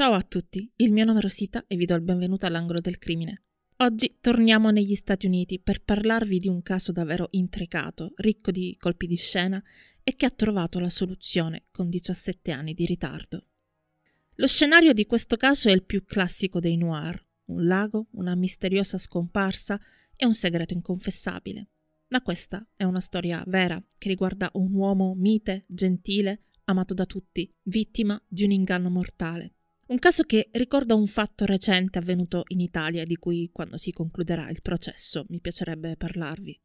Ciao a tutti, il mio nome è Rosita e vi do il benvenuto all'angolo del crimine. Oggi torniamo negli Stati Uniti per parlarvi di un caso davvero intricato, ricco di colpi di scena e che ha trovato la soluzione con 17 anni di ritardo. Lo scenario di questo caso è il più classico dei noir, un lago, una misteriosa scomparsa e un segreto inconfessabile. Ma questa è una storia vera che riguarda un uomo mite, gentile, amato da tutti, vittima di un inganno mortale. Un caso che ricorda un fatto recente avvenuto in Italia di cui quando si concluderà il processo mi piacerebbe parlarvi.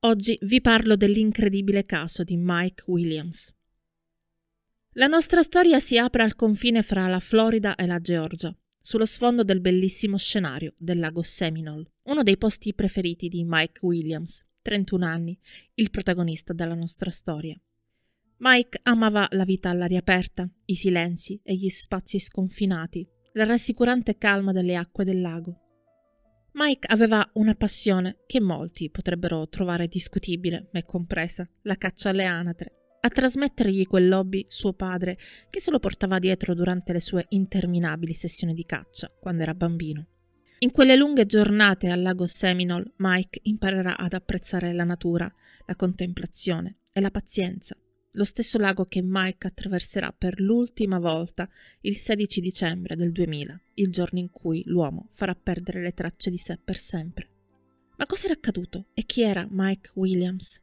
Oggi vi parlo dell'incredibile caso di Mike Williams. La nostra storia si apre al confine fra la Florida e la Georgia, sullo sfondo del bellissimo scenario del lago Seminole, uno dei posti preferiti di Mike Williams, 31 anni, il protagonista della nostra storia. Mike amava la vita all'aria aperta, i silenzi e gli spazi sconfinati, la rassicurante calma delle acque del lago. Mike aveva una passione che molti potrebbero trovare discutibile, me compresa, la caccia alle anatre. A trasmettergli quel quell'hobby suo padre, che se lo portava dietro durante le sue interminabili sessioni di caccia, quando era bambino. In quelle lunghe giornate al lago Seminole, Mike imparerà ad apprezzare la natura, la contemplazione e la pazienza lo stesso lago che Mike attraverserà per l'ultima volta il 16 dicembre del 2000, il giorno in cui l'uomo farà perdere le tracce di sé per sempre. Ma cosa era accaduto e chi era Mike Williams?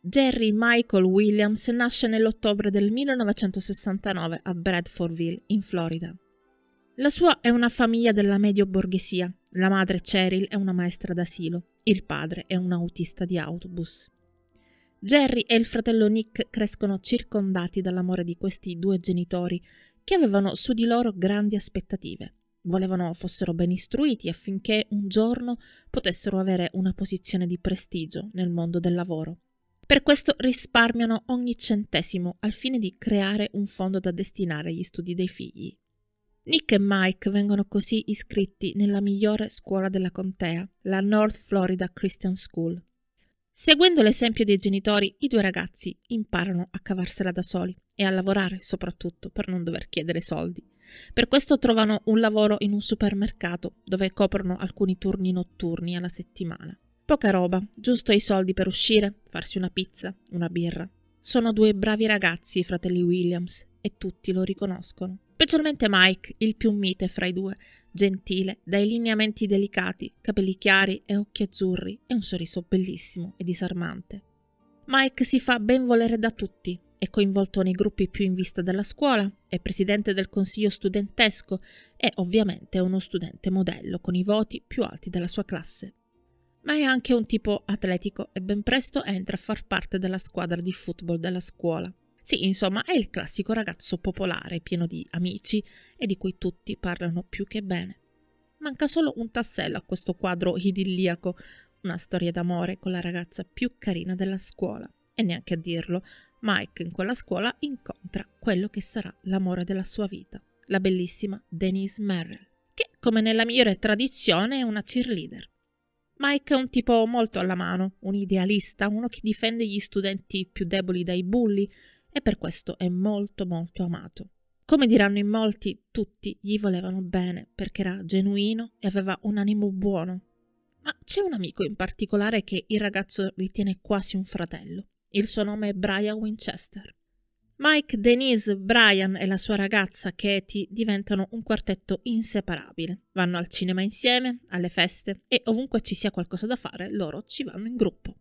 Jerry Michael Williams nasce nell'ottobre del 1969 a Bradfordville, in Florida. La sua è una famiglia della medio borghesia. La madre Cheryl è una maestra d'asilo, il padre è un autista di autobus. Jerry e il fratello Nick crescono circondati dall'amore di questi due genitori, che avevano su di loro grandi aspettative. Volevano fossero ben istruiti affinché un giorno potessero avere una posizione di prestigio nel mondo del lavoro. Per questo risparmiano ogni centesimo al fine di creare un fondo da destinare agli studi dei figli. Nick e Mike vengono così iscritti nella migliore scuola della contea, la North Florida Christian School, Seguendo l'esempio dei genitori, i due ragazzi imparano a cavarsela da soli e a lavorare soprattutto per non dover chiedere soldi. Per questo trovano un lavoro in un supermercato dove coprono alcuni turni notturni alla settimana. Poca roba, giusto i soldi per uscire, farsi una pizza, una birra. Sono due bravi ragazzi, i fratelli Williams, e tutti lo riconoscono. Specialmente Mike, il più mite fra i due, gentile, dai lineamenti delicati, capelli chiari e occhi azzurri e un sorriso bellissimo e disarmante. Mike si fa ben volere da tutti, è coinvolto nei gruppi più in vista della scuola, è presidente del consiglio studentesco e ovviamente è uno studente modello con i voti più alti della sua classe. Ma è anche un tipo atletico e ben presto entra a far parte della squadra di football della scuola. Sì, insomma, è il classico ragazzo popolare, pieno di amici e di cui tutti parlano più che bene. Manca solo un tassello a questo quadro idilliaco, una storia d'amore con la ragazza più carina della scuola. E neanche a dirlo, Mike in quella scuola incontra quello che sarà l'amore della sua vita, la bellissima Denise Merrill, che, come nella migliore tradizione, è una cheerleader. Mike è un tipo molto alla mano, un idealista, uno che difende gli studenti più deboli dai bulli, e per questo è molto molto amato. Come diranno in molti, tutti gli volevano bene perché era genuino e aveva un animo buono. Ma c'è un amico in particolare che il ragazzo ritiene quasi un fratello. Il suo nome è Brian Winchester. Mike, Denise, Brian e la sua ragazza Katie diventano un quartetto inseparabile. Vanno al cinema insieme, alle feste e ovunque ci sia qualcosa da fare, loro ci vanno in gruppo.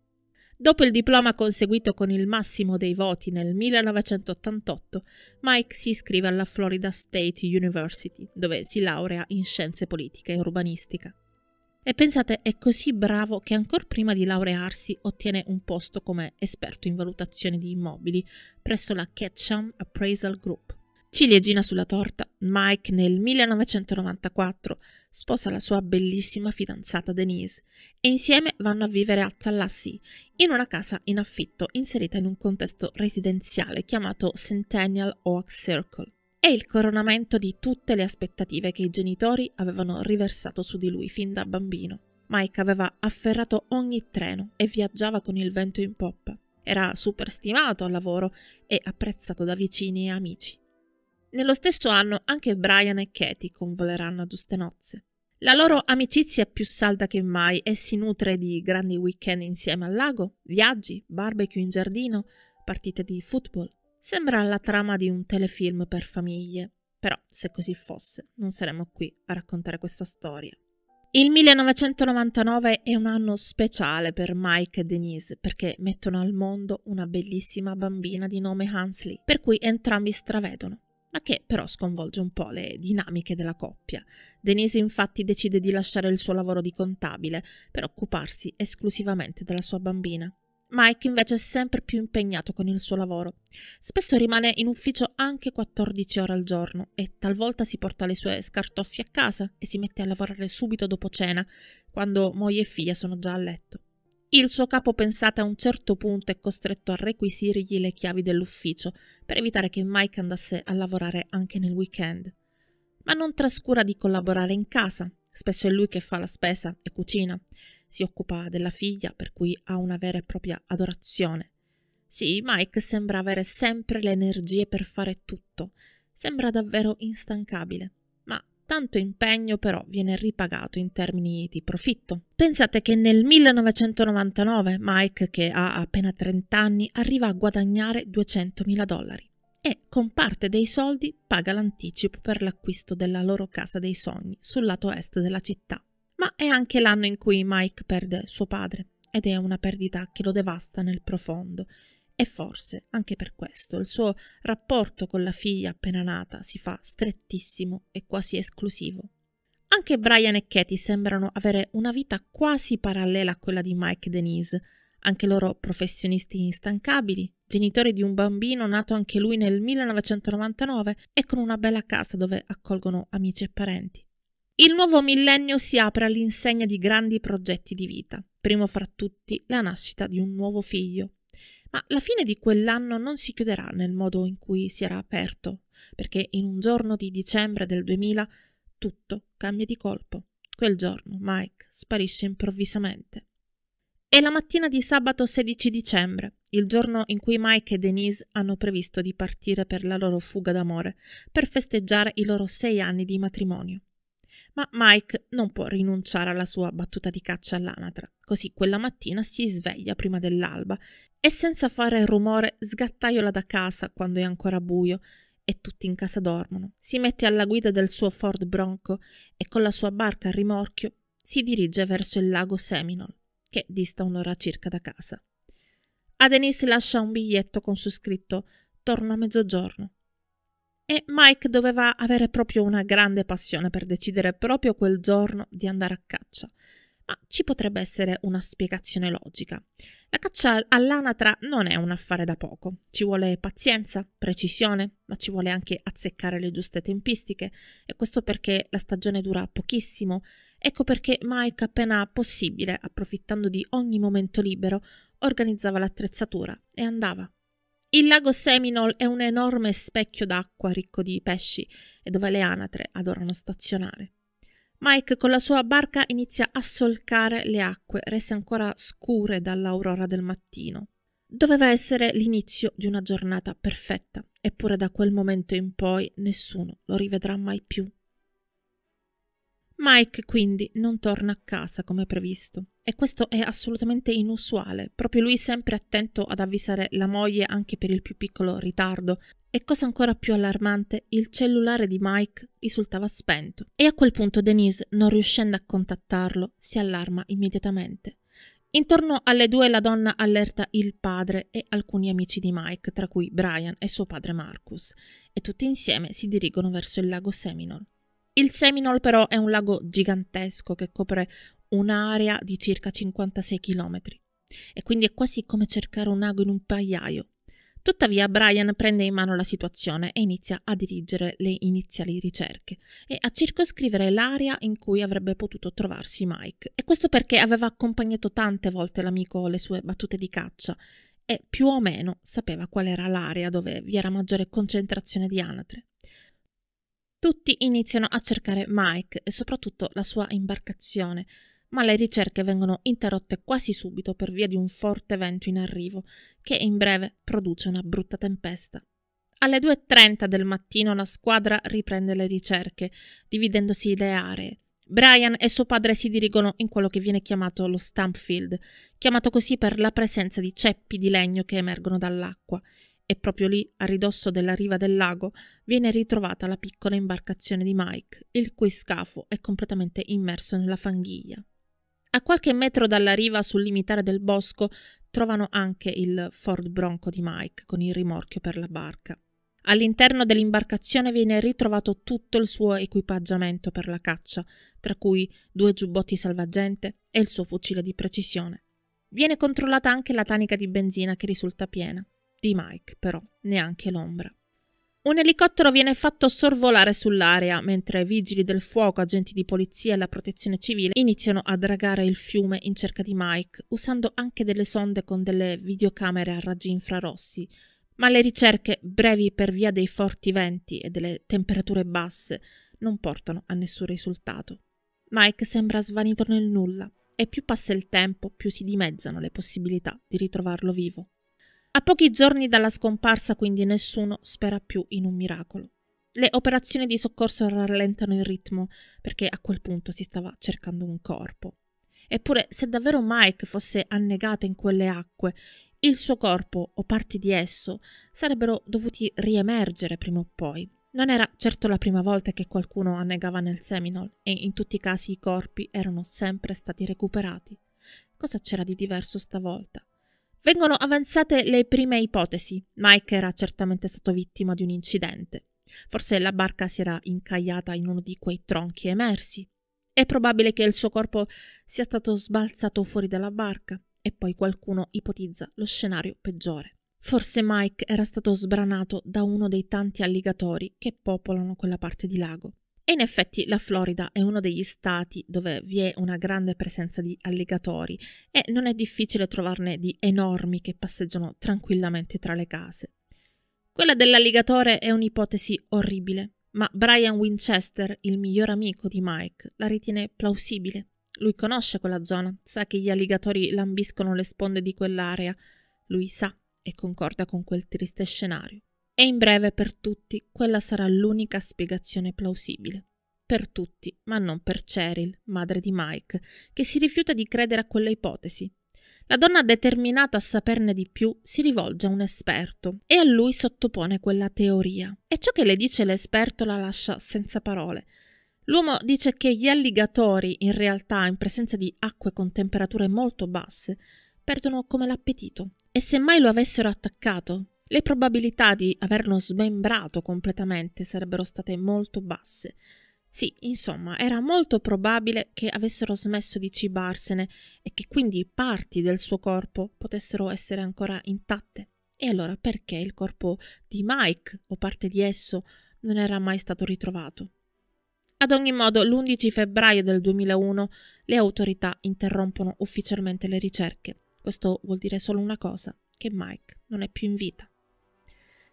Dopo il diploma conseguito con il massimo dei voti nel 1988, Mike si iscrive alla Florida State University, dove si laurea in scienze politiche e urbanistica. E pensate, è così bravo che ancora prima di laurearsi ottiene un posto come esperto in valutazione di immobili presso la Ketchum Appraisal Group, Ciliegina sulla torta, Mike nel 1994 sposa la sua bellissima fidanzata Denise e insieme vanno a vivere a Tallahassee in una casa in affitto inserita in un contesto residenziale chiamato Centennial Oak Circle. È il coronamento di tutte le aspettative che i genitori avevano riversato su di lui fin da bambino. Mike aveva afferrato ogni treno e viaggiava con il vento in poppa. Era super stimato al lavoro e apprezzato da vicini e amici. Nello stesso anno anche Brian e Katie convoleranno a giuste nozze. La loro amicizia è più salda che mai e si nutre di grandi weekend insieme al lago, viaggi, barbecue in giardino, partite di football. Sembra la trama di un telefilm per famiglie, però se così fosse non saremmo qui a raccontare questa storia. Il 1999 è un anno speciale per Mike e Denise perché mettono al mondo una bellissima bambina di nome Hansley, per cui entrambi stravedono ma che però sconvolge un po' le dinamiche della coppia. Denise infatti decide di lasciare il suo lavoro di contabile per occuparsi esclusivamente della sua bambina. Mike invece è sempre più impegnato con il suo lavoro. Spesso rimane in ufficio anche 14 ore al giorno e talvolta si porta le sue scartoffie a casa e si mette a lavorare subito dopo cena, quando moglie e figlia sono già a letto. Il suo capo pensata a un certo punto è costretto a requisirgli le chiavi dell'ufficio per evitare che Mike andasse a lavorare anche nel weekend. Ma non trascura di collaborare in casa, spesso è lui che fa la spesa e cucina, si occupa della figlia per cui ha una vera e propria adorazione. Sì, Mike sembra avere sempre le energie per fare tutto, sembra davvero instancabile. Tanto impegno però viene ripagato in termini di profitto. Pensate che nel 1999 Mike, che ha appena 30 anni, arriva a guadagnare 200.000 dollari e con parte dei soldi paga l'anticipo per l'acquisto della loro casa dei sogni sul lato est della città. Ma è anche l'anno in cui Mike perde suo padre ed è una perdita che lo devasta nel profondo e forse anche per questo il suo rapporto con la figlia appena nata si fa strettissimo e quasi esclusivo. Anche Brian e Katie sembrano avere una vita quasi parallela a quella di Mike e Denise, anche loro professionisti instancabili, genitori di un bambino nato anche lui nel 1999 e con una bella casa dove accolgono amici e parenti. Il nuovo millennio si apre all'insegna di grandi progetti di vita, primo fra tutti la nascita di un nuovo figlio ma la fine di quell'anno non si chiuderà nel modo in cui si era aperto, perché in un giorno di dicembre del 2000 tutto cambia di colpo. Quel giorno Mike sparisce improvvisamente. È la mattina di sabato 16 dicembre, il giorno in cui Mike e Denise hanno previsto di partire per la loro fuga d'amore, per festeggiare i loro sei anni di matrimonio. Ma Mike non può rinunciare alla sua battuta di caccia all'anatra, così quella mattina si sveglia prima dell'alba e senza fare rumore sgattaiola da casa quando è ancora buio e tutti in casa dormono. Si mette alla guida del suo Ford Bronco e con la sua barca a rimorchio si dirige verso il lago Seminole, che dista un'ora circa da casa. A Denise lascia un biglietto con su scritto Torno a mezzogiorno. E Mike doveva avere proprio una grande passione per decidere proprio quel giorno di andare a caccia ma ci potrebbe essere una spiegazione logica. La caccia all'anatra non è un affare da poco, ci vuole pazienza, precisione, ma ci vuole anche azzeccare le giuste tempistiche e questo perché la stagione dura pochissimo, ecco perché Mike appena possibile, approfittando di ogni momento libero, organizzava l'attrezzatura e andava il lago Seminole è un enorme specchio d'acqua ricco di pesci e dove le anatre adorano stazionare. Mike con la sua barca inizia a solcare le acque, rese ancora scure dall'aurora del mattino. Doveva essere l'inizio di una giornata perfetta, eppure da quel momento in poi nessuno lo rivedrà mai più. Mike quindi non torna a casa come previsto e questo è assolutamente inusuale, proprio lui sempre attento ad avvisare la moglie anche per il più piccolo ritardo e cosa ancora più allarmante, il cellulare di Mike risultava spento e a quel punto Denise, non riuscendo a contattarlo, si allarma immediatamente. Intorno alle due la donna allerta il padre e alcuni amici di Mike, tra cui Brian e suo padre Marcus, e tutti insieme si dirigono verso il lago Seminole. Il Seminole però è un lago gigantesco che copre un'area di circa 56 km e quindi è quasi come cercare un ago in un pagliaio. Tuttavia Brian prende in mano la situazione e inizia a dirigere le iniziali ricerche e a circoscrivere l'area in cui avrebbe potuto trovarsi Mike. E questo perché aveva accompagnato tante volte l'amico alle sue battute di caccia e più o meno sapeva qual era l'area dove vi era maggiore concentrazione di anatre. Tutti iniziano a cercare Mike e soprattutto la sua imbarcazione, ma le ricerche vengono interrotte quasi subito per via di un forte vento in arrivo, che in breve produce una brutta tempesta. Alle 2.30 del mattino la squadra riprende le ricerche, dividendosi le aree. Brian e suo padre si dirigono in quello che viene chiamato lo stamp chiamato così per la presenza di ceppi di legno che emergono dall'acqua. E proprio lì, a ridosso della riva del lago, viene ritrovata la piccola imbarcazione di Mike, il cui scafo è completamente immerso nella fanghiglia. A qualche metro dalla riva, sul limitare del bosco, trovano anche il Ford Bronco di Mike con il rimorchio per la barca. All'interno dell'imbarcazione viene ritrovato tutto il suo equipaggiamento per la caccia, tra cui due giubbotti salvagente e il suo fucile di precisione. Viene controllata anche la tanica di benzina che risulta piena di Mike, però, neanche l'ombra. Un elicottero viene fatto sorvolare sull'area mentre vigili del fuoco, agenti di polizia e la protezione civile iniziano a dragare il fiume in cerca di Mike, usando anche delle sonde con delle videocamere a raggi infrarossi. Ma le ricerche, brevi per via dei forti venti e delle temperature basse, non portano a nessun risultato. Mike sembra svanito nel nulla e più passa il tempo, più si dimezzano le possibilità di ritrovarlo vivo. A pochi giorni dalla scomparsa, quindi, nessuno spera più in un miracolo. Le operazioni di soccorso rallentano il ritmo perché a quel punto si stava cercando un corpo. Eppure, se davvero Mike fosse annegato in quelle acque, il suo corpo o parti di esso sarebbero dovuti riemergere prima o poi. Non era certo la prima volta che qualcuno annegava nel Seminole e in tutti i casi i corpi erano sempre stati recuperati. Cosa c'era di diverso stavolta? Vengono avanzate le prime ipotesi. Mike era certamente stato vittima di un incidente. Forse la barca si era incagliata in uno di quei tronchi emersi. È probabile che il suo corpo sia stato sbalzato fuori dalla barca e poi qualcuno ipotizza lo scenario peggiore. Forse Mike era stato sbranato da uno dei tanti alligatori che popolano quella parte di lago. E in effetti la Florida è uno degli stati dove vi è una grande presenza di alligatori e non è difficile trovarne di enormi che passeggiano tranquillamente tra le case. Quella dell'alligatore è un'ipotesi orribile, ma Brian Winchester, il miglior amico di Mike, la ritiene plausibile. Lui conosce quella zona, sa che gli alligatori lambiscono le sponde di quell'area, lui sa e concorda con quel triste scenario. E in breve per tutti quella sarà l'unica spiegazione plausibile. Per tutti, ma non per Cheryl, madre di Mike, che si rifiuta di credere a quella ipotesi. La donna determinata a saperne di più si rivolge a un esperto e a lui sottopone quella teoria. E ciò che le dice l'esperto la lascia senza parole. L'uomo dice che gli alligatori, in realtà, in presenza di acque con temperature molto basse, perdono come l'appetito. E se mai lo avessero attaccato, le probabilità di averlo smembrato completamente sarebbero state molto basse. Sì, insomma, era molto probabile che avessero smesso di cibarsene e che quindi parti del suo corpo potessero essere ancora intatte. E allora perché il corpo di Mike o parte di esso non era mai stato ritrovato? Ad ogni modo, l'11 febbraio del 2001 le autorità interrompono ufficialmente le ricerche. Questo vuol dire solo una cosa, che Mike non è più in vita.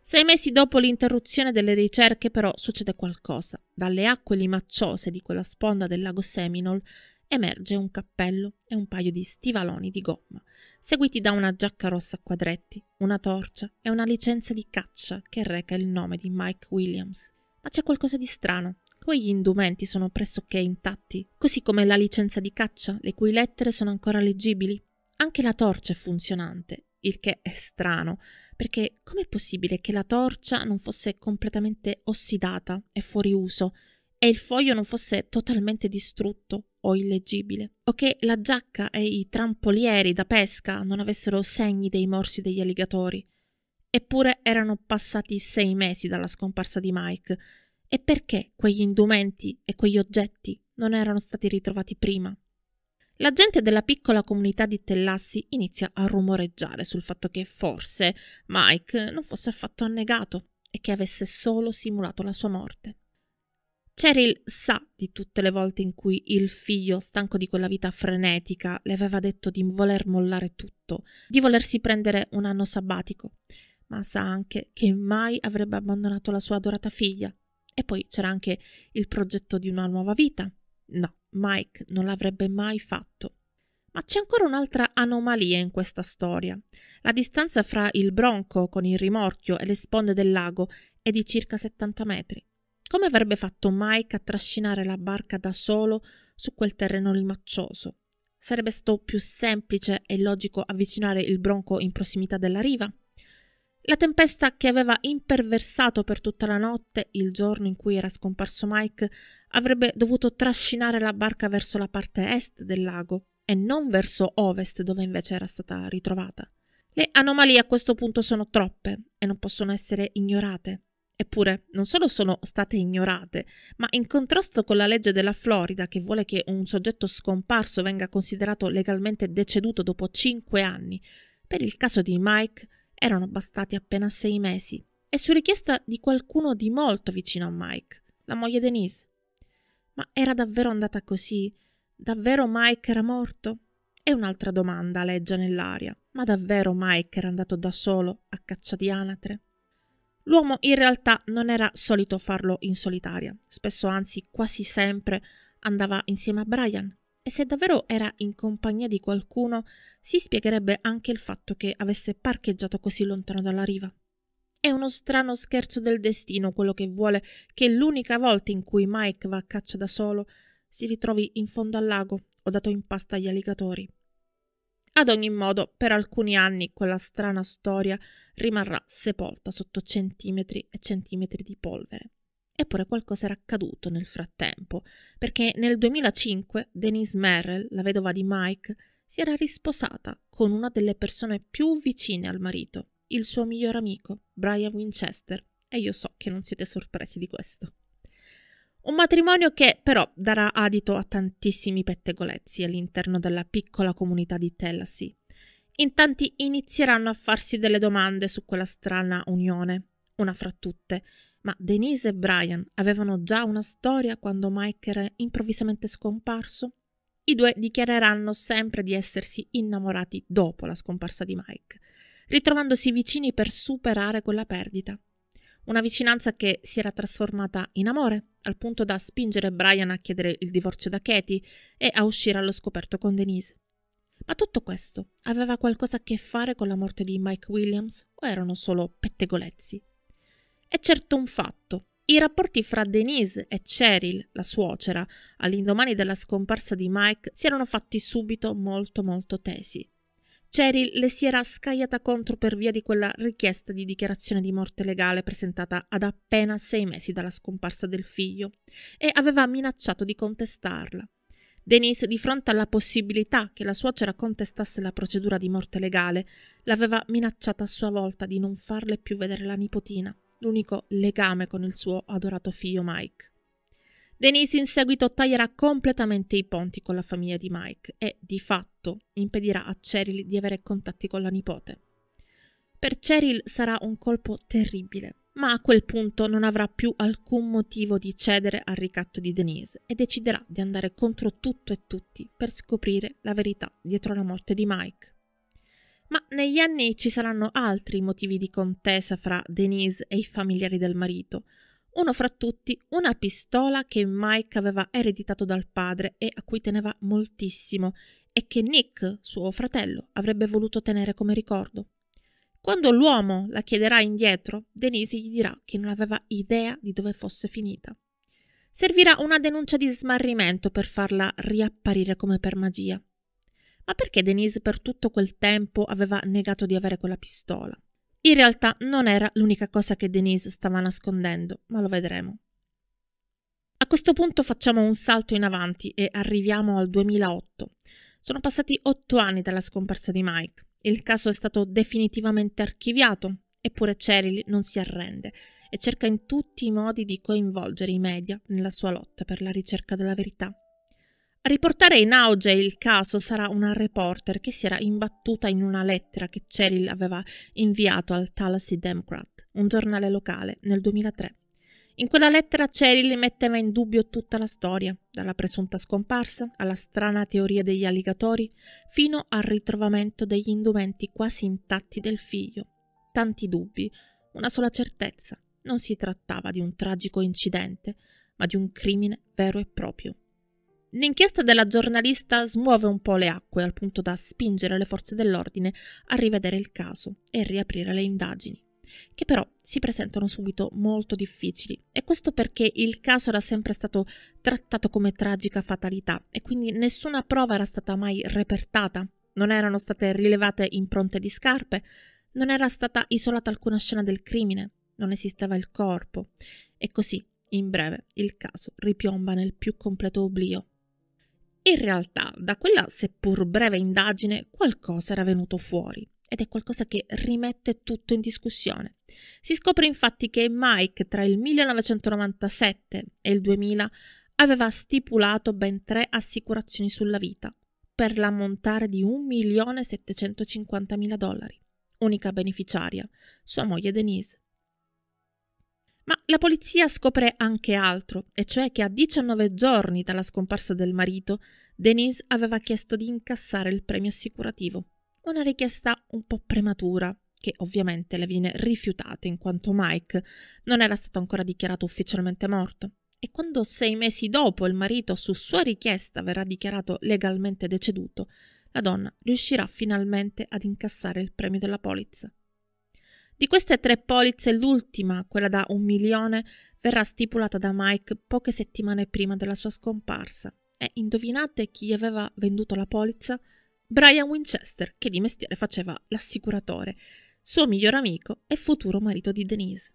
Sei mesi dopo l'interruzione delle ricerche però succede qualcosa. Dalle acque limacciose di quella sponda del lago Seminole emerge un cappello e un paio di stivaloni di gomma, seguiti da una giacca rossa a quadretti, una torcia e una licenza di caccia che reca il nome di Mike Williams. Ma c'è qualcosa di strano. Quegli indumenti sono pressoché intatti, così come la licenza di caccia, le cui lettere sono ancora leggibili. Anche la torcia è funzionante il che è strano, perché com'è possibile che la torcia non fosse completamente ossidata e fuori uso e il foglio non fosse totalmente distrutto o illeggibile, o che la giacca e i trampolieri da pesca non avessero segni dei morsi degli alligatori. Eppure erano passati sei mesi dalla scomparsa di Mike. E perché quegli indumenti e quegli oggetti non erano stati ritrovati prima? La gente della piccola comunità di Tellassi inizia a rumoreggiare sul fatto che forse Mike non fosse affatto annegato e che avesse solo simulato la sua morte. Cheryl sa di tutte le volte in cui il figlio, stanco di quella vita frenetica, le aveva detto di voler mollare tutto, di volersi prendere un anno sabbatico, ma sa anche che mai avrebbe abbandonato la sua adorata figlia. E poi c'era anche il progetto di una nuova vita, No, Mike non l'avrebbe mai fatto. Ma c'è ancora un'altra anomalia in questa storia. La distanza fra il bronco con il rimorchio e le sponde del lago è di circa 70 metri. Come avrebbe fatto Mike a trascinare la barca da solo su quel terreno limaccioso? Sarebbe stato più semplice e logico avvicinare il bronco in prossimità della riva? La tempesta che aveva imperversato per tutta la notte, il giorno in cui era scomparso Mike, avrebbe dovuto trascinare la barca verso la parte est del lago e non verso ovest dove invece era stata ritrovata. Le anomalie a questo punto sono troppe e non possono essere ignorate. Eppure, non solo sono state ignorate, ma in contrasto con la legge della Florida che vuole che un soggetto scomparso venga considerato legalmente deceduto dopo 5 anni, per il caso di Mike erano bastati appena sei mesi e su richiesta di qualcuno di molto vicino a Mike, la moglie Denise. Ma era davvero andata così? Davvero Mike era morto? E un'altra domanda aleggia nell'aria. Ma davvero Mike era andato da solo a caccia di anatre? L'uomo in realtà non era solito farlo in solitaria, spesso anzi quasi sempre andava insieme a Brian, e se davvero era in compagnia di qualcuno si spiegherebbe anche il fatto che avesse parcheggiato così lontano dalla riva. È uno strano scherzo del destino quello che vuole che l'unica volta in cui Mike va a caccia da solo si ritrovi in fondo al lago o dato in pasta agli alligatori. Ad ogni modo, per alcuni anni quella strana storia rimarrà sepolta sotto centimetri e centimetri di polvere. Eppure qualcosa era accaduto nel frattempo, perché nel 2005 Denise Merrill, la vedova di Mike, si era risposata con una delle persone più vicine al marito, il suo miglior amico, Brian Winchester, e io so che non siete sorpresi di questo. Un matrimonio che però darà adito a tantissimi pettegolezzi all'interno della piccola comunità di Tennessee. In tanti inizieranno a farsi delle domande su quella strana unione, una fra tutte, ma Denise e Brian avevano già una storia quando Mike era improvvisamente scomparso? I due dichiareranno sempre di essersi innamorati dopo la scomparsa di Mike, ritrovandosi vicini per superare quella perdita. Una vicinanza che si era trasformata in amore, al punto da spingere Brian a chiedere il divorzio da Katie e a uscire allo scoperto con Denise. Ma tutto questo aveva qualcosa a che fare con la morte di Mike Williams o erano solo pettegolezzi? È certo un fatto. I rapporti fra Denise e Cheryl, la suocera, all'indomani della scomparsa di Mike, si erano fatti subito molto molto tesi. Cheryl le si era scagliata contro per via di quella richiesta di dichiarazione di morte legale presentata ad appena sei mesi dalla scomparsa del figlio e aveva minacciato di contestarla. Denise, di fronte alla possibilità che la suocera contestasse la procedura di morte legale, l'aveva minacciata a sua volta di non farle più vedere la nipotina l'unico legame con il suo adorato figlio Mike. Denise in seguito taglierà completamente i ponti con la famiglia di Mike e, di fatto, impedirà a Cheryl di avere contatti con la nipote. Per Cheryl sarà un colpo terribile, ma a quel punto non avrà più alcun motivo di cedere al ricatto di Denise e deciderà di andare contro tutto e tutti per scoprire la verità dietro la morte di Mike. Ma negli anni ci saranno altri motivi di contesa fra Denise e i familiari del marito. Uno fra tutti, una pistola che Mike aveva ereditato dal padre e a cui teneva moltissimo e che Nick, suo fratello, avrebbe voluto tenere come ricordo. Quando l'uomo la chiederà indietro, Denise gli dirà che non aveva idea di dove fosse finita. Servirà una denuncia di smarrimento per farla riapparire come per magia. Ma perché Denise per tutto quel tempo aveva negato di avere quella pistola? In realtà non era l'unica cosa che Denise stava nascondendo, ma lo vedremo. A questo punto facciamo un salto in avanti e arriviamo al 2008. Sono passati otto anni dalla scomparsa di Mike. Il caso è stato definitivamente archiviato, eppure Cheryl non si arrende e cerca in tutti i modi di coinvolgere i media nella sua lotta per la ricerca della verità. A riportare in auge il caso sarà una reporter che si era imbattuta in una lettera che Cheryl aveva inviato al Tallahassee Democrat, un giornale locale, nel 2003. In quella lettera Cheryl metteva in dubbio tutta la storia, dalla presunta scomparsa alla strana teoria degli alligatori, fino al ritrovamento degli indumenti quasi intatti del figlio. Tanti dubbi, una sola certezza. Non si trattava di un tragico incidente, ma di un crimine vero e proprio. L'inchiesta della giornalista smuove un po' le acque al punto da spingere le forze dell'ordine a rivedere il caso e riaprire le indagini, che però si presentano subito molto difficili. E questo perché il caso era sempre stato trattato come tragica fatalità e quindi nessuna prova era stata mai repertata, non erano state rilevate impronte di scarpe, non era stata isolata alcuna scena del crimine, non esisteva il corpo. E così, in breve, il caso ripiomba nel più completo oblio in realtà, da quella seppur breve indagine, qualcosa era venuto fuori ed è qualcosa che rimette tutto in discussione. Si scopre infatti che Mike tra il 1997 e il 2000 aveva stipulato ben tre assicurazioni sulla vita per l'ammontare di 1.750.000 dollari. Unica beneficiaria, sua moglie Denise. Ma la polizia scopre anche altro, e cioè che a 19 giorni dalla scomparsa del marito, Denise aveva chiesto di incassare il premio assicurativo. Una richiesta un po' prematura, che ovviamente le viene rifiutata in quanto Mike non era stato ancora dichiarato ufficialmente morto. E quando sei mesi dopo il marito, su sua richiesta, verrà dichiarato legalmente deceduto, la donna riuscirà finalmente ad incassare il premio della polizza. Di queste tre polizze l'ultima, quella da un milione, verrà stipulata da Mike poche settimane prima della sua scomparsa. E indovinate chi gli aveva venduto la polizza? Brian Winchester, che di mestiere faceva l'assicuratore, suo miglior amico e futuro marito di Denise.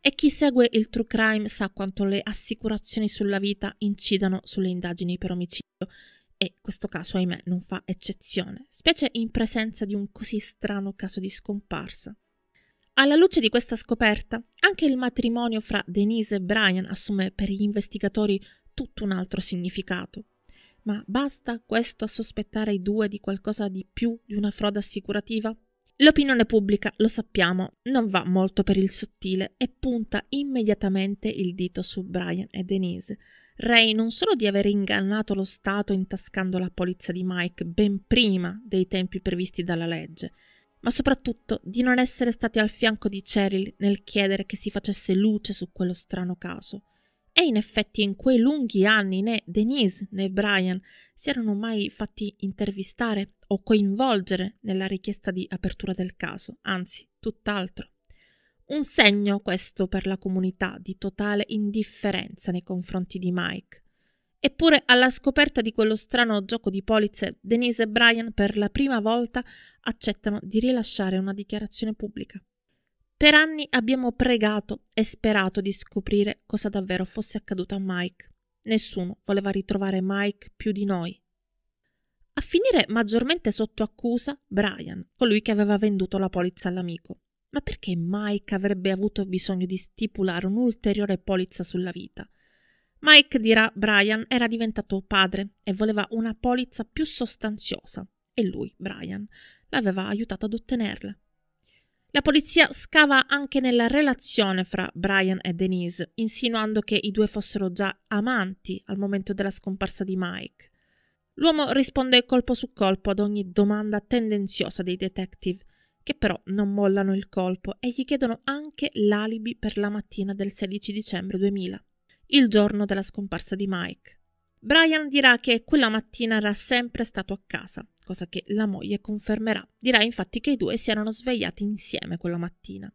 E chi segue il true crime sa quanto le assicurazioni sulla vita incidano sulle indagini per omicidio e questo caso, ahimè, non fa eccezione, specie in presenza di un così strano caso di scomparsa. Alla luce di questa scoperta, anche il matrimonio fra Denise e Brian assume per gli investigatori tutto un altro significato. Ma basta questo a sospettare i due di qualcosa di più di una frode assicurativa? L'opinione pubblica, lo sappiamo, non va molto per il sottile e punta immediatamente il dito su Brian e Denise. rei non solo di aver ingannato lo Stato intascando la polizza di Mike ben prima dei tempi previsti dalla legge, ma soprattutto di non essere stati al fianco di Cheryl nel chiedere che si facesse luce su quello strano caso. E in effetti in quei lunghi anni né Denise né Brian si erano mai fatti intervistare o coinvolgere nella richiesta di apertura del caso, anzi, tutt'altro. Un segno questo per la comunità di totale indifferenza nei confronti di Mike. Eppure, alla scoperta di quello strano gioco di polizze, Denise e Brian per la prima volta accettano di rilasciare una dichiarazione pubblica. Per anni abbiamo pregato e sperato di scoprire cosa davvero fosse accaduto a Mike. Nessuno voleva ritrovare Mike più di noi. A finire maggiormente sotto accusa Brian, colui che aveva venduto la polizza all'amico. Ma perché Mike avrebbe avuto bisogno di stipulare un'ulteriore polizza sulla vita? Mike dirà Brian era diventato padre e voleva una polizza più sostanziosa e lui, Brian, l'aveva aiutato ad ottenerla. La polizia scava anche nella relazione fra Brian e Denise, insinuando che i due fossero già amanti al momento della scomparsa di Mike. L'uomo risponde colpo su colpo ad ogni domanda tendenziosa dei detective, che però non mollano il colpo e gli chiedono anche l'alibi per la mattina del 16 dicembre 2000 il giorno della scomparsa di Mike. Brian dirà che quella mattina era sempre stato a casa, cosa che la moglie confermerà. Dirà infatti che i due si erano svegliati insieme quella mattina.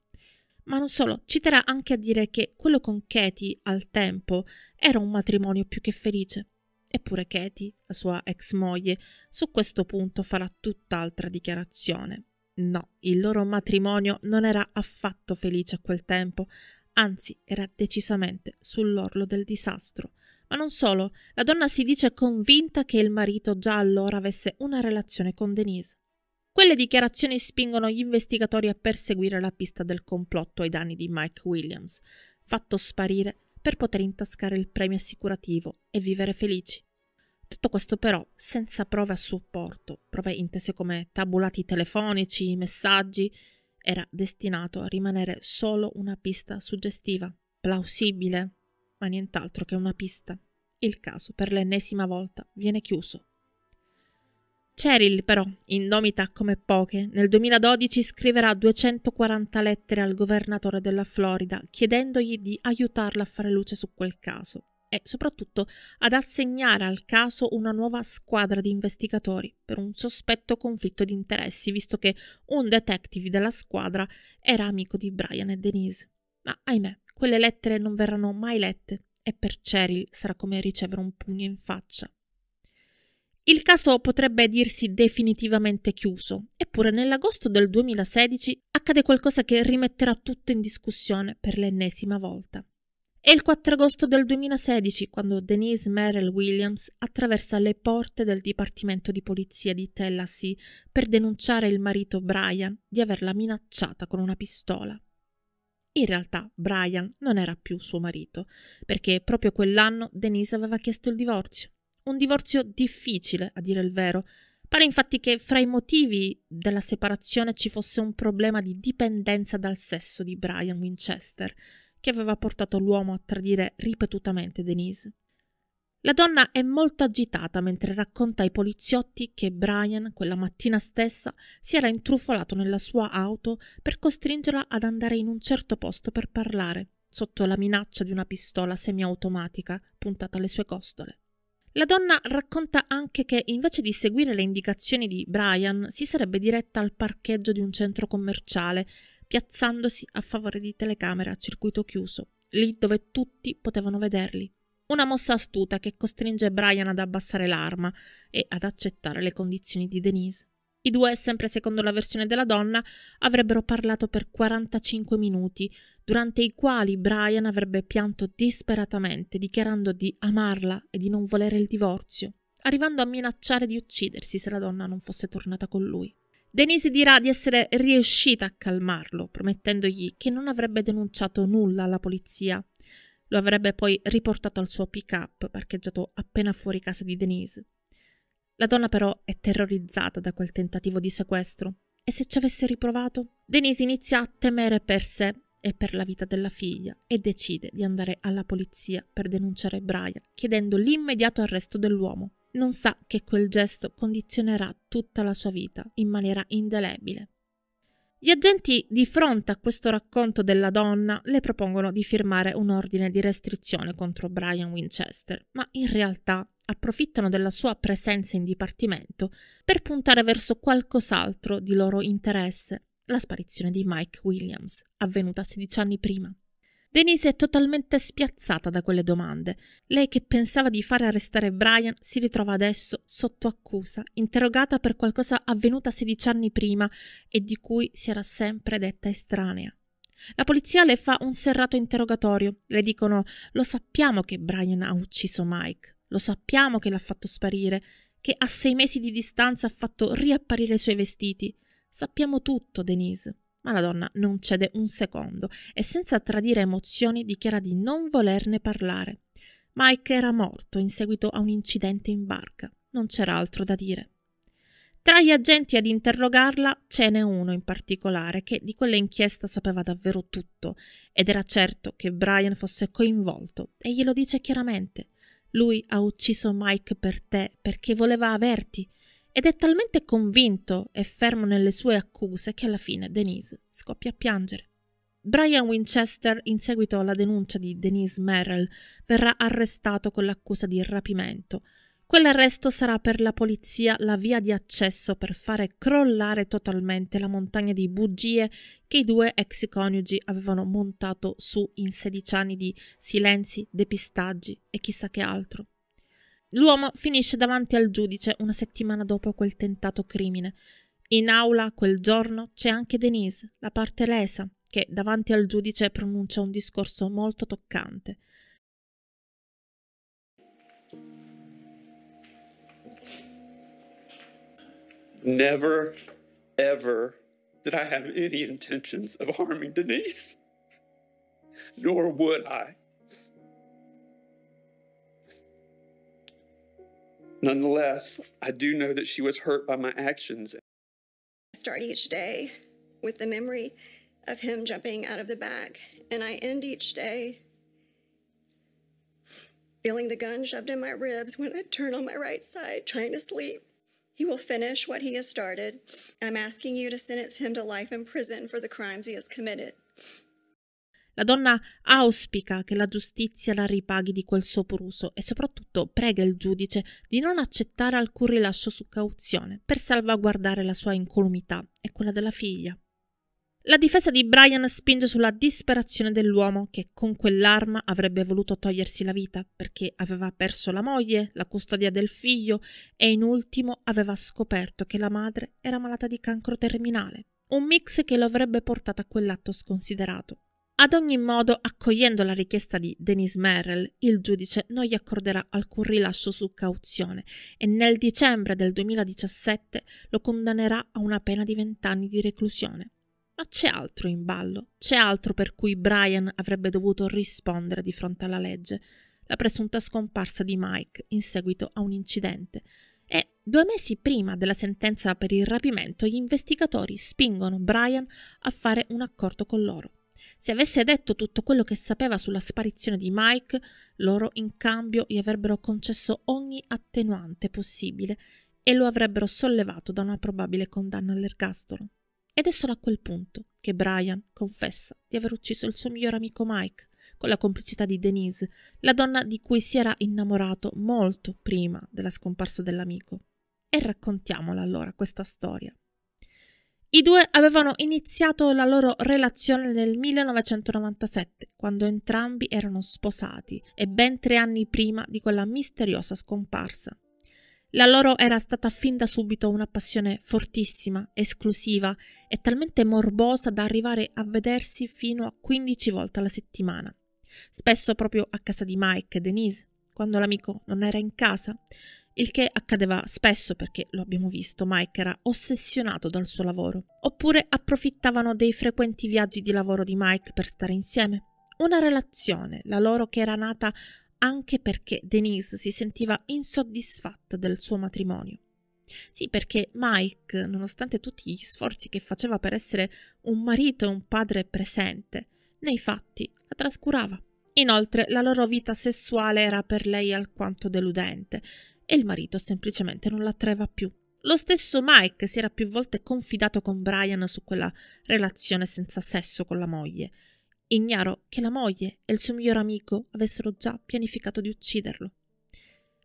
Ma non solo, citerà anche a dire che quello con Katie al tempo era un matrimonio più che felice. Eppure Katie, la sua ex moglie, su questo punto farà tutt'altra dichiarazione. No, il loro matrimonio non era affatto felice a quel tempo, anzi era decisamente sull'orlo del disastro. Ma non solo, la donna si dice convinta che il marito già allora avesse una relazione con Denise. Quelle dichiarazioni spingono gli investigatori a perseguire la pista del complotto ai danni di Mike Williams, fatto sparire per poter intascare il premio assicurativo e vivere felici. Tutto questo però senza prove a supporto, prove intese come tabulati telefonici, messaggi, era destinato a rimanere solo una pista suggestiva, plausibile, ma nient'altro che una pista. Il caso per l'ennesima volta viene chiuso. Cheryl, però, indomita come poche, nel 2012 scriverà 240 lettere al governatore della Florida chiedendogli di aiutarla a fare luce su quel caso e soprattutto ad assegnare al caso una nuova squadra di investigatori per un sospetto conflitto di interessi, visto che un detective della squadra era amico di Brian e Denise. Ma ahimè, quelle lettere non verranno mai lette e per Cheryl sarà come ricevere un pugno in faccia. Il caso potrebbe dirsi definitivamente chiuso, eppure nell'agosto del 2016 accade qualcosa che rimetterà tutto in discussione per l'ennesima volta. È il 4 agosto del 2016 quando Denise Merrill Williams attraversa le porte del Dipartimento di Polizia di Tennessee per denunciare il marito Brian di averla minacciata con una pistola. In realtà Brian non era più suo marito, perché proprio quell'anno Denise aveva chiesto il divorzio. Un divorzio difficile, a dire il vero. Pare infatti che fra i motivi della separazione ci fosse un problema di dipendenza dal sesso di Brian Winchester – che aveva portato l'uomo a tradire ripetutamente Denise. La donna è molto agitata mentre racconta ai poliziotti che Brian, quella mattina stessa, si era intrufolato nella sua auto per costringerla ad andare in un certo posto per parlare, sotto la minaccia di una pistola semiautomatica puntata alle sue costole. La donna racconta anche che invece di seguire le indicazioni di Brian si sarebbe diretta al parcheggio di un centro commerciale piazzandosi a favore di telecamere a circuito chiuso, lì dove tutti potevano vederli. Una mossa astuta che costringe Brian ad abbassare l'arma e ad accettare le condizioni di Denise. I due, sempre secondo la versione della donna, avrebbero parlato per 45 minuti, durante i quali Brian avrebbe pianto disperatamente, dichiarando di amarla e di non volere il divorzio, arrivando a minacciare di uccidersi se la donna non fosse tornata con lui. Denise dirà di essere riuscita a calmarlo, promettendogli che non avrebbe denunciato nulla alla polizia. Lo avrebbe poi riportato al suo pick-up parcheggiato appena fuori casa di Denise. La donna però è terrorizzata da quel tentativo di sequestro e se ci avesse riprovato? Denise inizia a temere per sé e per la vita della figlia e decide di andare alla polizia per denunciare Brian, chiedendo l'immediato arresto dell'uomo non sa che quel gesto condizionerà tutta la sua vita in maniera indelebile. Gli agenti, di fronte a questo racconto della donna, le propongono di firmare un ordine di restrizione contro Brian Winchester, ma in realtà approfittano della sua presenza in dipartimento per puntare verso qualcos'altro di loro interesse, la sparizione di Mike Williams, avvenuta 16 anni prima. Denise è totalmente spiazzata da quelle domande. Lei che pensava di fare arrestare Brian si ritrova adesso sotto accusa, interrogata per qualcosa avvenuta 16 anni prima e di cui si era sempre detta estranea. La polizia le fa un serrato interrogatorio. Le dicono: Lo sappiamo che Brian ha ucciso Mike, lo sappiamo che l'ha fatto sparire, che a sei mesi di distanza ha fatto riapparire i suoi vestiti. Sappiamo tutto, Denise ma la donna non cede un secondo e senza tradire emozioni dichiara di non volerne parlare. Mike era morto in seguito a un incidente in barca, non c'era altro da dire. Tra gli agenti ad interrogarla ce n'è uno in particolare che di quella inchiesta sapeva davvero tutto ed era certo che Brian fosse coinvolto e glielo dice chiaramente. Lui ha ucciso Mike per te perché voleva averti, ed è talmente convinto e fermo nelle sue accuse che alla fine Denise scoppia a piangere. Brian Winchester, in seguito alla denuncia di Denise Merrill, verrà arrestato con l'accusa di rapimento. Quell'arresto sarà per la polizia la via di accesso per fare crollare totalmente la montagna di bugie che i due ex coniugi avevano montato su in 16 anni di silenzi, depistaggi e chissà che altro. L'uomo finisce davanti al giudice una settimana dopo quel tentato crimine. In aula quel giorno c'è anche Denise, la parte lesa, che davanti al giudice pronuncia un discorso molto toccante. Never, ever did I have any intentions of harming Denise, nor would I. Nonetheless, I do know that she was hurt by my actions. I start each day with the memory of him jumping out of the back, and I end each day feeling the gun shoved in my ribs when I turn on my right side, trying to sleep. He will finish what he has started. I'm asking you to sentence him to life in prison for the crimes he has committed. La donna auspica che la giustizia la ripaghi di quel sopruso e soprattutto prega il giudice di non accettare alcun rilascio su cauzione per salvaguardare la sua incolumità e quella della figlia. La difesa di Brian spinge sulla disperazione dell'uomo che con quell'arma avrebbe voluto togliersi la vita perché aveva perso la moglie, la custodia del figlio e in ultimo aveva scoperto che la madre era malata di cancro terminale, un mix che lo avrebbe portato a quell'atto sconsiderato. Ad ogni modo, accogliendo la richiesta di Denise Merrill, il giudice non gli accorderà alcun rilascio su cauzione e nel dicembre del 2017 lo condannerà a una pena di 20 anni di reclusione. Ma c'è altro in ballo, c'è altro per cui Brian avrebbe dovuto rispondere di fronte alla legge, la presunta scomparsa di Mike in seguito a un incidente. E due mesi prima della sentenza per il rapimento, gli investigatori spingono Brian a fare un accordo con loro. Se avesse detto tutto quello che sapeva sulla sparizione di Mike, loro in cambio gli avrebbero concesso ogni attenuante possibile e lo avrebbero sollevato da una probabile condanna all'ergastolo. Ed è solo a quel punto che Brian confessa di aver ucciso il suo miglior amico Mike con la complicità di Denise, la donna di cui si era innamorato molto prima della scomparsa dell'amico. E raccontiamola allora questa storia. I due avevano iniziato la loro relazione nel 1997, quando entrambi erano sposati e ben tre anni prima di quella misteriosa scomparsa. La loro era stata fin da subito una passione fortissima, esclusiva e talmente morbosa da arrivare a vedersi fino a 15 volte alla settimana, spesso proprio a casa di Mike e Denise, quando l'amico non era in casa, il che accadeva spesso perché, lo abbiamo visto, Mike era ossessionato dal suo lavoro. Oppure approfittavano dei frequenti viaggi di lavoro di Mike per stare insieme. Una relazione, la loro che era nata anche perché Denise si sentiva insoddisfatta del suo matrimonio. Sì, perché Mike, nonostante tutti gli sforzi che faceva per essere un marito e un padre presente, nei fatti la trascurava. Inoltre, la loro vita sessuale era per lei alquanto deludente e il marito semplicemente non l'attraeva più. Lo stesso Mike si era più volte confidato con Brian su quella relazione senza sesso con la moglie, ignaro che la moglie e il suo miglior amico avessero già pianificato di ucciderlo.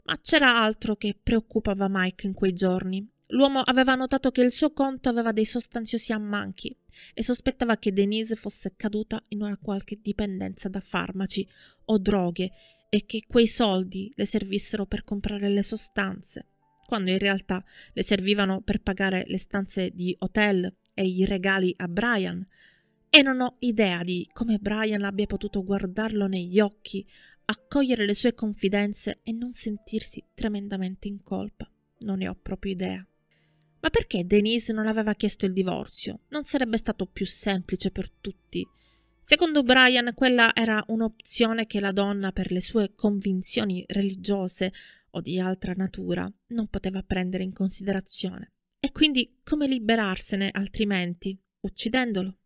Ma c'era altro che preoccupava Mike in quei giorni. L'uomo aveva notato che il suo conto aveva dei sostanziosi ammanchi e sospettava che Denise fosse caduta in una qualche dipendenza da farmaci o droghe e che quei soldi le servissero per comprare le sostanze, quando in realtà le servivano per pagare le stanze di hotel e i regali a Brian. E non ho idea di come Brian abbia potuto guardarlo negli occhi, accogliere le sue confidenze e non sentirsi tremendamente in colpa. Non ne ho proprio idea. Ma perché Denise non aveva chiesto il divorzio? Non sarebbe stato più semplice per tutti Secondo Brian, quella era un'opzione che la donna, per le sue convinzioni religiose o di altra natura, non poteva prendere in considerazione. E quindi come liberarsene altrimenti? Uccidendolo.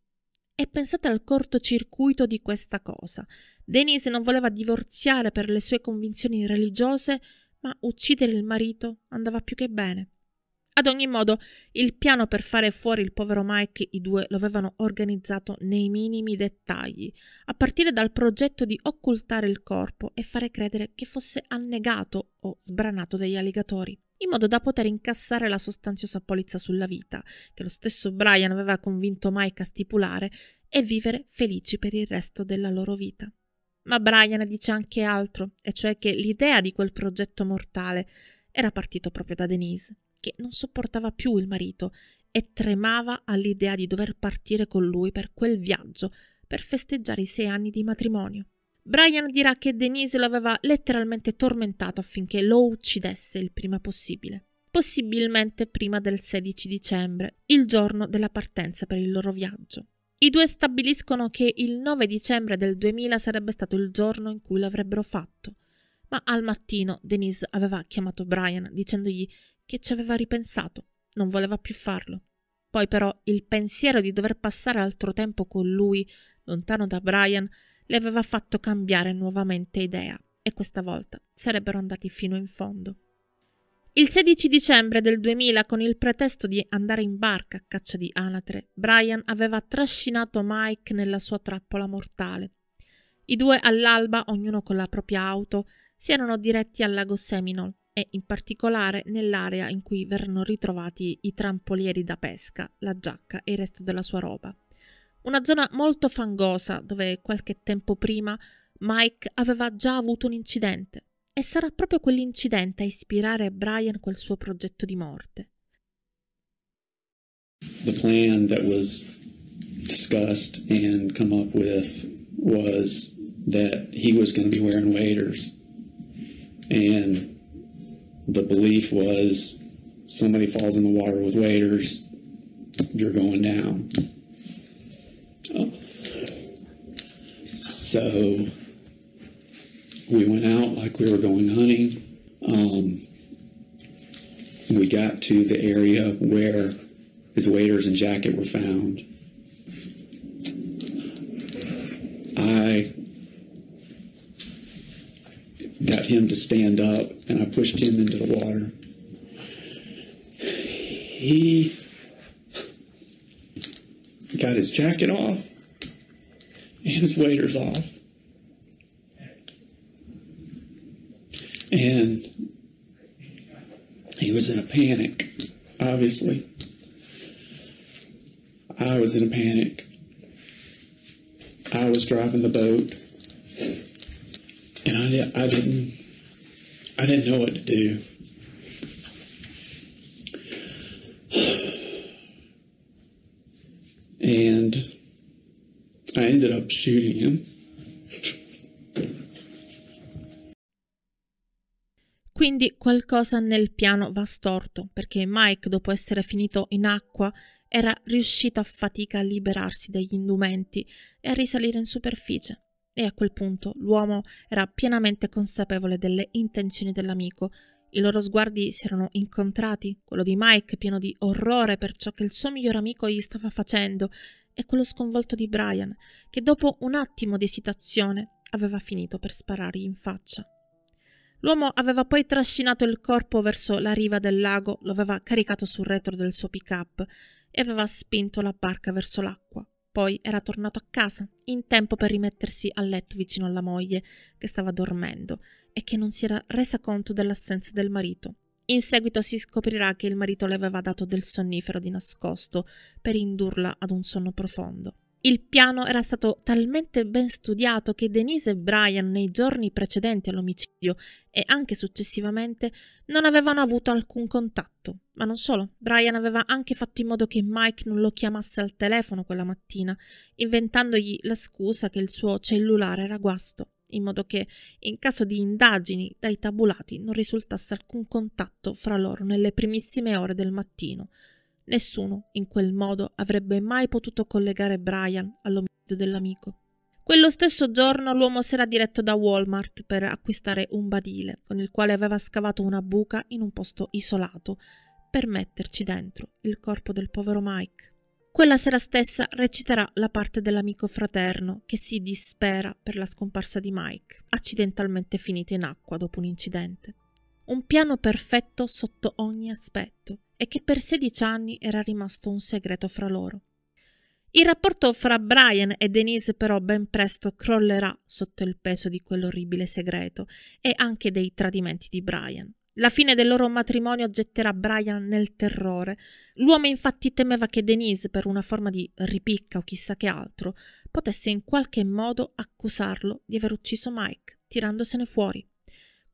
E pensate al cortocircuito di questa cosa. Denise non voleva divorziare per le sue convinzioni religiose, ma uccidere il marito andava più che bene. Ad ogni modo, il piano per fare fuori il povero Mike i due lo avevano organizzato nei minimi dettagli, a partire dal progetto di occultare il corpo e fare credere che fosse annegato o sbranato dagli alligatori, in modo da poter incassare la sostanziosa polizza sulla vita, che lo stesso Brian aveva convinto Mike a stipulare, e vivere felici per il resto della loro vita. Ma Brian dice anche altro, e cioè che l'idea di quel progetto mortale era partito proprio da Denise perché non sopportava più il marito e tremava all'idea di dover partire con lui per quel viaggio per festeggiare i sei anni di matrimonio. Brian dirà che Denise lo aveva letteralmente tormentato affinché lo uccidesse il prima possibile, possibilmente prima del 16 dicembre, il giorno della partenza per il loro viaggio. I due stabiliscono che il 9 dicembre del 2000 sarebbe stato il giorno in cui l'avrebbero fatto, ma al mattino Denise aveva chiamato Brian dicendogli che ci aveva ripensato, non voleva più farlo. Poi però il pensiero di dover passare altro tempo con lui, lontano da Brian, le aveva fatto cambiare nuovamente idea e questa volta sarebbero andati fino in fondo. Il 16 dicembre del 2000, con il pretesto di andare in barca a caccia di anatre, Brian aveva trascinato Mike nella sua trappola mortale. I due all'alba, ognuno con la propria auto, si erano diretti al lago Seminole, e in particolare nell'area in cui verranno ritrovati i trampolieri da pesca, la giacca e il resto della sua roba. Una zona molto fangosa dove qualche tempo prima Mike aveva già avuto un incidente e sarà proprio quell'incidente a ispirare Brian quel suo progetto di morte. The plan that was discussed and come up with was that he was going to be wearing waders and the belief was somebody falls in the water with waders, you're going down. So we went out like we were going hunting. Um, we got to the area where his waders and jacket were found. I got him to stand up, and I pushed him into the water. He got his jacket off and his waders off. And he was in a panic, obviously. I was in a panic. I was driving the boat. and I, I didn't I didn't know what to do. And I ended up shooting him. Quindi qualcosa nel piano va storto, perché Mike, dopo essere finito in acqua, era riuscito a fatica a liberarsi dagli indumenti e a risalire in superficie. E a quel punto l'uomo era pienamente consapevole delle intenzioni dell'amico. I loro sguardi si erano incontrati, quello di Mike pieno di orrore per ciò che il suo miglior amico gli stava facendo, e quello sconvolto di Brian, che dopo un attimo di esitazione aveva finito per sparargli in faccia. L'uomo aveva poi trascinato il corpo verso la riva del lago, lo aveva caricato sul retro del suo pick-up e aveva spinto la barca verso l'acqua. Poi era tornato a casa, in tempo per rimettersi a letto vicino alla moglie, che stava dormendo e che non si era resa conto dell'assenza del marito. In seguito si scoprirà che il marito le aveva dato del sonnifero di nascosto per indurla ad un sonno profondo. Il piano era stato talmente ben studiato che Denise e Brian nei giorni precedenti all'omicidio e anche successivamente non avevano avuto alcun contatto. Ma non solo, Brian aveva anche fatto in modo che Mike non lo chiamasse al telefono quella mattina, inventandogli la scusa che il suo cellulare era guasto, in modo che in caso di indagini dai tabulati non risultasse alcun contatto fra loro nelle primissime ore del mattino. Nessuno in quel modo avrebbe mai potuto collegare Brian all'omicidio dell'amico. Quello stesso giorno l'uomo si era diretto da Walmart per acquistare un badile, con il quale aveva scavato una buca in un posto isolato, per metterci dentro il corpo del povero Mike. Quella sera stessa reciterà la parte dell'amico fraterno che si dispera per la scomparsa di Mike, accidentalmente finita in acqua dopo un incidente un piano perfetto sotto ogni aspetto e che per 16 anni era rimasto un segreto fra loro. Il rapporto fra Brian e Denise però ben presto crollerà sotto il peso di quell'orribile segreto e anche dei tradimenti di Brian. La fine del loro matrimonio getterà Brian nel terrore. L'uomo infatti temeva che Denise, per una forma di ripicca o chissà che altro, potesse in qualche modo accusarlo di aver ucciso Mike, tirandosene fuori.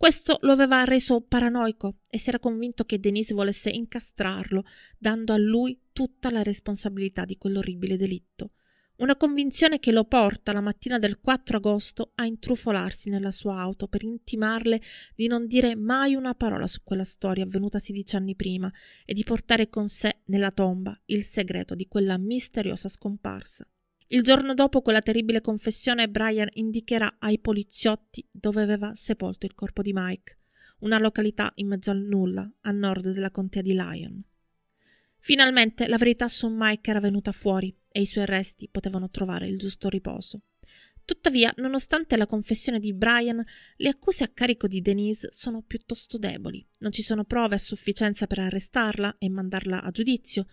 Questo lo aveva reso paranoico e si era convinto che Denise volesse incastrarlo, dando a lui tutta la responsabilità di quell'orribile delitto. Una convinzione che lo porta la mattina del 4 agosto a intrufolarsi nella sua auto per intimarle di non dire mai una parola su quella storia avvenuta 16 anni prima e di portare con sé nella tomba il segreto di quella misteriosa scomparsa. Il giorno dopo quella terribile confessione, Brian indicherà ai poliziotti dove aveva sepolto il corpo di Mike, una località in mezzo al nulla, a nord della contea di Lyon. Finalmente la verità su Mike era venuta fuori e i suoi resti potevano trovare il giusto riposo. Tuttavia, nonostante la confessione di Brian, le accuse a carico di Denise sono piuttosto deboli. Non ci sono prove a sufficienza per arrestarla e mandarla a giudizio,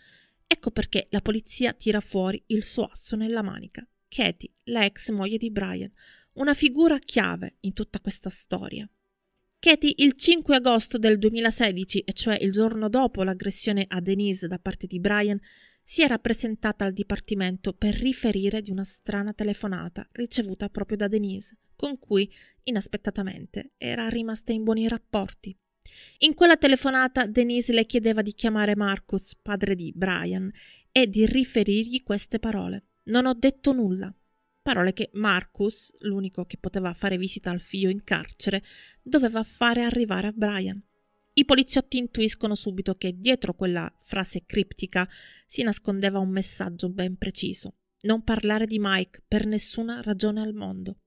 Ecco perché la polizia tira fuori il suo asso nella manica, Katie, la ex moglie di Brian, una figura chiave in tutta questa storia. Katie il 5 agosto del 2016, e cioè il giorno dopo l'aggressione a Denise da parte di Brian, si era presentata al dipartimento per riferire di una strana telefonata ricevuta proprio da Denise, con cui inaspettatamente era rimasta in buoni rapporti. In quella telefonata Denise le chiedeva di chiamare Marcus, padre di Brian, e di riferirgli queste parole. Non ho detto nulla. Parole che Marcus, l'unico che poteva fare visita al figlio in carcere, doveva fare arrivare a Brian. I poliziotti intuiscono subito che dietro quella frase criptica si nascondeva un messaggio ben preciso. Non parlare di Mike per nessuna ragione al mondo.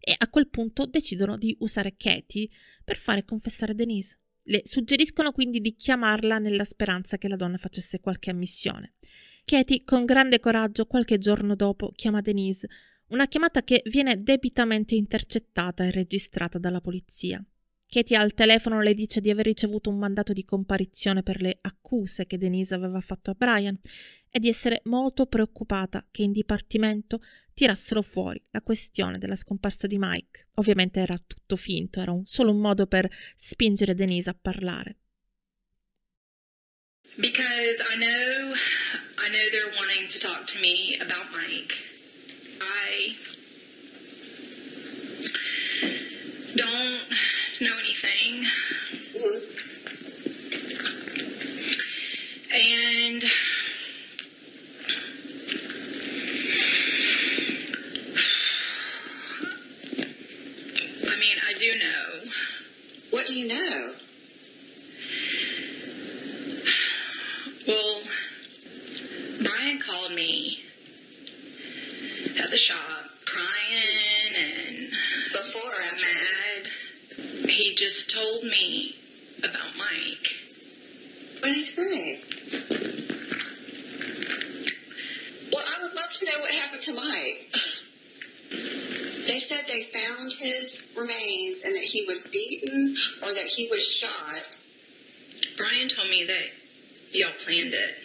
E a quel punto decidono di usare Katie per fare confessare Denise. Le suggeriscono quindi di chiamarla nella speranza che la donna facesse qualche ammissione. Katie, con grande coraggio, qualche giorno dopo chiama Denise, una chiamata che viene debitamente intercettata e registrata dalla polizia. Katie al telefono le dice di aver ricevuto un mandato di comparizione per le accuse che Denise aveva fatto a Brian e di essere molto preoccupata che in dipartimento tirassero fuori la questione della scomparsa di Mike. Ovviamente era tutto finto, era un, solo un modo per spingere Denise a parlare. Because I know, I know they're wanting to talk to me about Mike. I don't know anything. And do you know? he was shot, Brian told me that y'all planned it.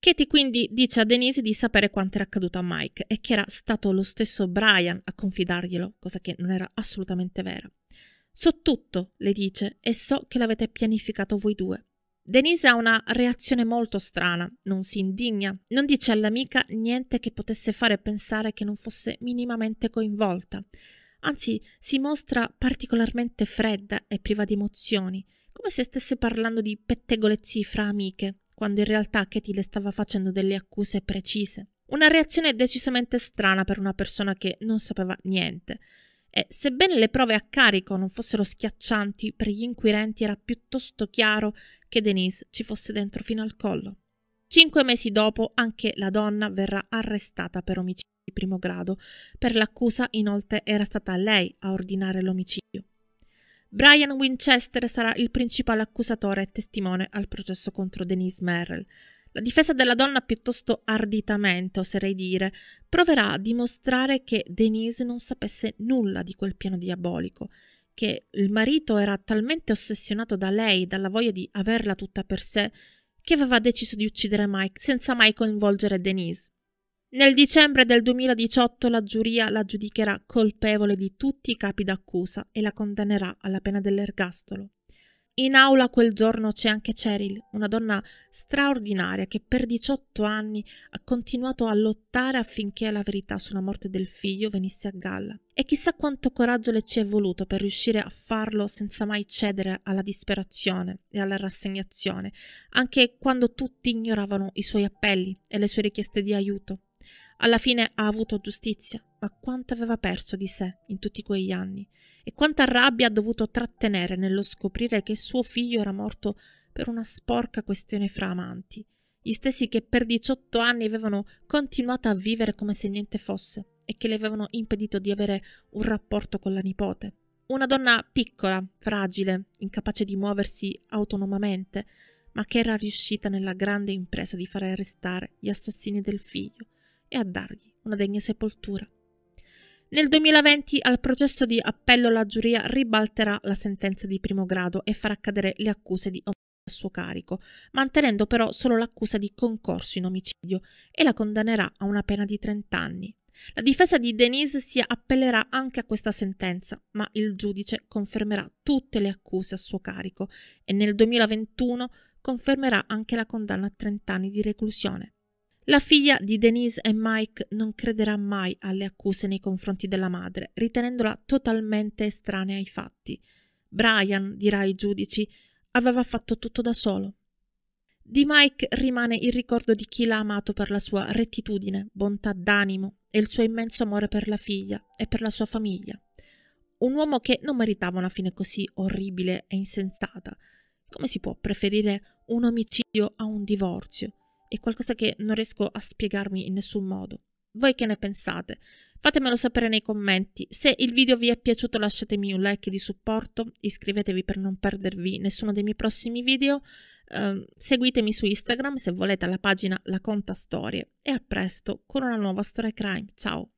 Katie quindi dice a Denise di sapere quanto era accaduto a Mike e che era stato lo stesso Brian a confidarglielo, cosa che non era assolutamente vera. So tutto, le dice, e so che l'avete pianificato voi due. Denise ha una reazione molto strana, non si indigna, non dice all'amica niente che potesse fare pensare che non fosse minimamente coinvolta anzi si mostra particolarmente fredda e priva di emozioni, come se stesse parlando di pettegolezzi fra amiche, quando in realtà Katie le stava facendo delle accuse precise. Una reazione decisamente strana per una persona che non sapeva niente. E sebbene le prove a carico non fossero schiaccianti, per gli inquirenti era piuttosto chiaro che Denise ci fosse dentro fino al collo. Cinque mesi dopo anche la donna verrà arrestata per omicidio primo grado. Per l'accusa, inoltre, era stata lei a ordinare l'omicidio. Brian Winchester sarà il principale accusatore e testimone al processo contro Denise Merrill. La difesa della donna piuttosto arditamente, oserei dire, proverà a dimostrare che Denise non sapesse nulla di quel piano diabolico, che il marito era talmente ossessionato da lei, dalla voglia di averla tutta per sé, che aveva deciso di uccidere Mike senza mai coinvolgere Denise. Nel dicembre del 2018 la giuria la giudicherà colpevole di tutti i capi d'accusa e la condannerà alla pena dell'ergastolo. In aula quel giorno c'è anche Cheryl, una donna straordinaria che per 18 anni ha continuato a lottare affinché la verità sulla morte del figlio venisse a galla. E chissà quanto coraggio le ci è voluto per riuscire a farlo senza mai cedere alla disperazione e alla rassegnazione, anche quando tutti ignoravano i suoi appelli e le sue richieste di aiuto. Alla fine ha avuto giustizia, ma quanto aveva perso di sé in tutti quegli anni e quanta rabbia ha dovuto trattenere nello scoprire che suo figlio era morto per una sporca questione fra amanti, gli stessi che per 18 anni avevano continuato a vivere come se niente fosse e che le avevano impedito di avere un rapporto con la nipote. Una donna piccola, fragile, incapace di muoversi autonomamente, ma che era riuscita nella grande impresa di fare arrestare gli assassini del figlio e a dargli una degna sepoltura. Nel 2020 al processo di appello la giuria ribalterà la sentenza di primo grado e farà cadere le accuse di omicidio a suo carico, mantenendo però solo l'accusa di concorso in omicidio e la condannerà a una pena di 30 anni. La difesa di Denise si appellerà anche a questa sentenza, ma il giudice confermerà tutte le accuse a suo carico e nel 2021 confermerà anche la condanna a 30 anni di reclusione. La figlia di Denise e Mike non crederà mai alle accuse nei confronti della madre, ritenendola totalmente estranea ai fatti. Brian, dirà ai giudici, aveva fatto tutto da solo. Di Mike rimane il ricordo di chi l'ha amato per la sua rettitudine, bontà d'animo e il suo immenso amore per la figlia e per la sua famiglia. Un uomo che non meritava una fine così orribile e insensata. Come si può preferire un omicidio a un divorzio? È qualcosa che non riesco a spiegarmi in nessun modo. Voi che ne pensate? Fatemelo sapere nei commenti. Se il video vi è piaciuto lasciatemi un like di supporto, iscrivetevi per non perdervi nessuno dei miei prossimi video, eh, seguitemi su Instagram se volete alla pagina La Conta Storie e a presto con una nuova storia crime. Ciao!